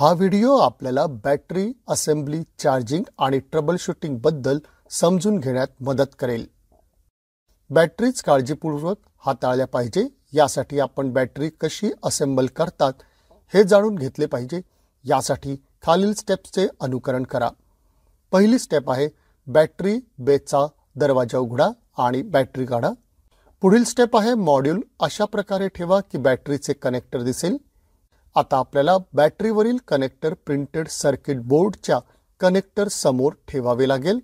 हा व्हिडिओ आपल्याला battery assembly charging आणि ट्रबल शूटिंगबद्दल समजून घेण्यात मदत करेल बॅटरीज काळजीपूर्वक हाताळल्या पाहिजे यासाठी आपण बॅटरी कशी असेंबल करतात हे जाणून घेतले पाहिजे यासाठी खालील स्टेप्सचे अनुकरण करा पहिली स्टेप आहे बॅटरी बेचा दरवाजा उघडा आणि बॅटरी काढा पुढील स्टेप आहे मॉड्यूल अशा प्रकारे ठेवा की बॅटरीचे कनेक्टर दिसेल आता आपल्याला बॅटरीवरील कनेक्टर प्रिंटेड सर्किट बोर्डच्या कनेक्टर समोर ठेवावे लागेल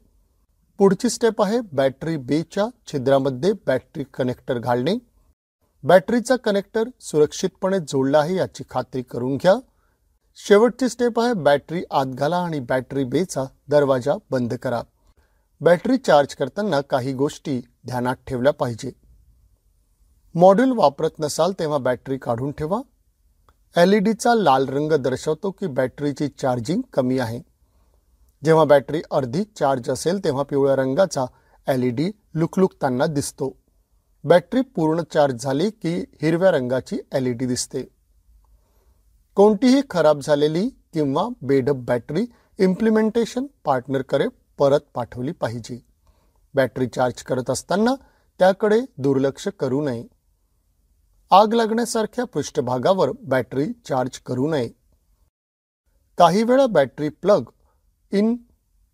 पुढची स्टेप आहे बॅटरी बेच्या छिद्रामध्ये बॅटरी कनेक्टर घालणे बॅटरीचा कनेक्टर सुरक्षितपणे जोडला आहे याची खात्री करून घ्या शेवटची स्टेप आहे बॅटरी आत घाला आणि बॅटरी बेचा दरवाजा बंद करा बॅटरी चार्ज करताना काही गोष्टी ध्यानात ठेवल्या पाहिजे मॉड्यूल वापरत नसाल तेव्हा बॅटरी काढून ठेवा डी एलईडीचा लाल रंग दर्शवतो की बॅटरीची चार्जिंग कमी आहे जेव्हा बॅटरी अर्धी चार्ज असेल तेव्हा पिवळ्या रंगाचा एल ई डी लुकलुकताना दिसतो बॅटरी पूर्ण चार्ज झाली की हिरव्या रंगाची एल ई डी दिसते कोणतीही खराब झालेली किंवा बेडप बॅटरी इम्प्लिमेंटेशन पार्टनरकडे परत पाठवली पाहिजे बॅटरी चार्ज करत असताना त्याकडे दुर्लक्ष करू नये आग लागण्यासारख्या पृष्ठभागावर बॅटरी चार्ज करू नये काही वेळा बॅटरी प्लग इन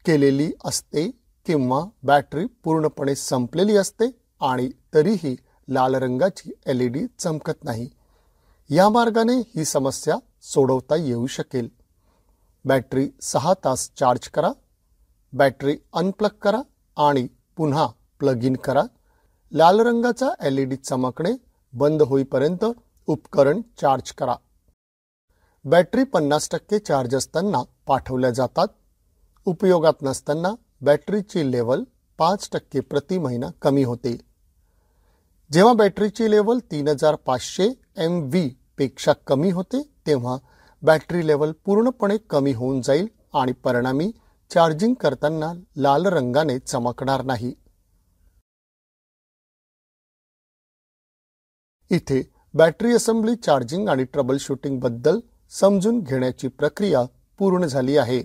केलेली असते किंवा बॅटरी पूर्णपणे संपलेली असते आणि तरीही लाल रंगाची एल डी चमकत नाही या मार्गाने ही समस्या सोडवता येऊ शकेल बॅटरी सहा तास चार्ज करा बॅटरी अनप्लग करा आणि पुन्हा प्लग इन करा लाल रंगाचा एल ई डी चमकणे बंद होईपर्यंत उपकरण चार्ज करा बॅटरी पन्नास टक्के चार्ज असताना पाठवल्या जातात उपयोगात नसताना बॅटरीची लेवल पाच टक्के प्रति महिना कमी होते जेव्हा बॅटरीची लेवल तीन हजार पाचशे एम व्ही पेक्षा कमी होते तेव्हा बॅटरी लेवल पूर्णपणे कमी होऊन जाईल आणि परिणामी चार्जिंग करताना लाल रंगाने चमकणार नाही इथे बॅटरी असेंब्ली चार्जिंग आणि ट्रबल शूटिंगबद्दल समजून घेण्याची प्रक्रिया पूर्ण झाली आहे